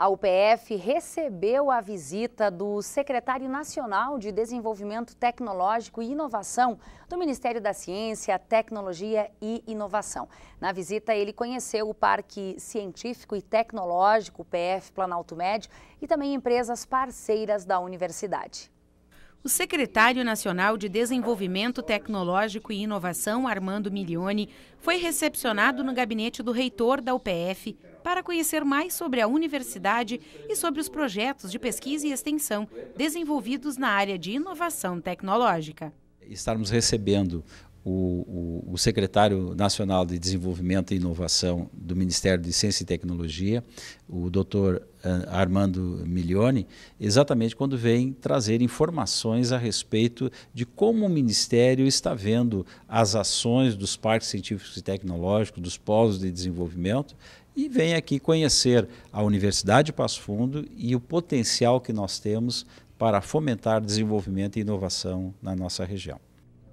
A UPF recebeu a visita do secretário nacional de Desenvolvimento Tecnológico e Inovação do Ministério da Ciência, Tecnologia e Inovação. Na visita, ele conheceu o Parque Científico e Tecnológico UPF Planalto Médio e também empresas parceiras da universidade. O secretário nacional de Desenvolvimento Tecnológico e Inovação, Armando Milione, foi recepcionado no gabinete do reitor da UPF para conhecer mais sobre a universidade e sobre os projetos de pesquisa e extensão desenvolvidos na área de inovação tecnológica estarmos recebendo o, o, secretário nacional de desenvolvimento e inovação do Ministério de Ciência e Tecnologia, o doutor eh, Armando Milione, exatamente quando vem trazer informações a respeito de como o Ministério está vendo as ações dos parques científicos e tecnológicos, dos polos de desenvolvimento, e vem aqui conhecer a Universidade Passo Fundo e o potencial que nós temos para fomentar desenvolvimento e inovação na nossa região.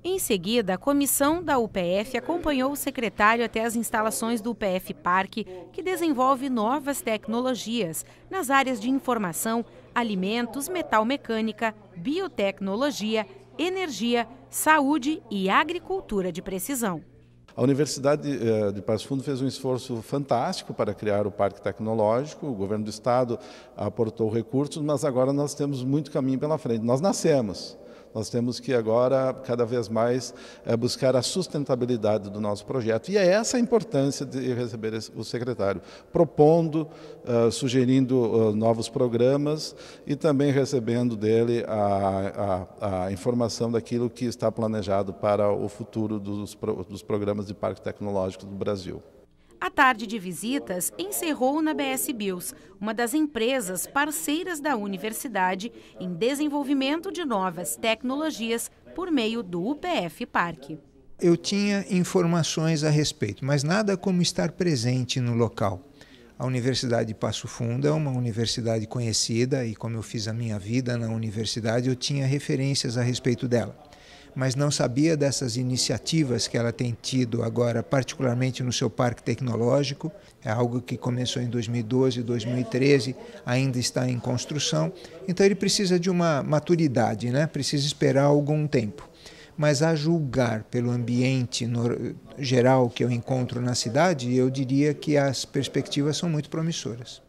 Em seguida, a comissão da UPF acompanhou o secretário até as instalações do UPF Parque, que desenvolve novas tecnologias nas áreas de informação, alimentos, metal mecânica, biotecnologia, energia, saúde e agricultura de precisão. A Universidade eh, de Passo Fundo fez um esforço fantástico para criar o Parque Tecnológico, o governo do Estado aportou recursos, mas agora nós temos muito caminho pela frente. Nós nascemos nós temos que agora, cada vez mais, eh, buscar a sustentabilidade do nosso projeto. E é essa a importância de receber o secretário, propondo, eh, sugerindo eh, novos programas e também recebendo dele a, a, a informação daquilo que está planejado para o futuro dos, dos programas de parque tecnológico do Brasil. A tarde de visitas encerrou na BS Bios, uma das empresas parceiras da universidade em desenvolvimento de novas tecnologias por meio do UPF Parque. Eu tinha informações a respeito, mas nada como estar presente no local. A Universidade de Passo Fundo é uma universidade conhecida e, como eu fiz a minha vida na universidade, eu tinha referências a respeito dela mas não sabia dessas iniciativas que ela tem tido agora, particularmente no seu parque tecnológico. É algo que começou em 2012, 2013, ainda está em construção. Então ele precisa de uma maturidade, né? precisa esperar algum tempo. Mas a julgar pelo ambiente geral que eu encontro na cidade, eu diria que as perspectivas são muito promissoras.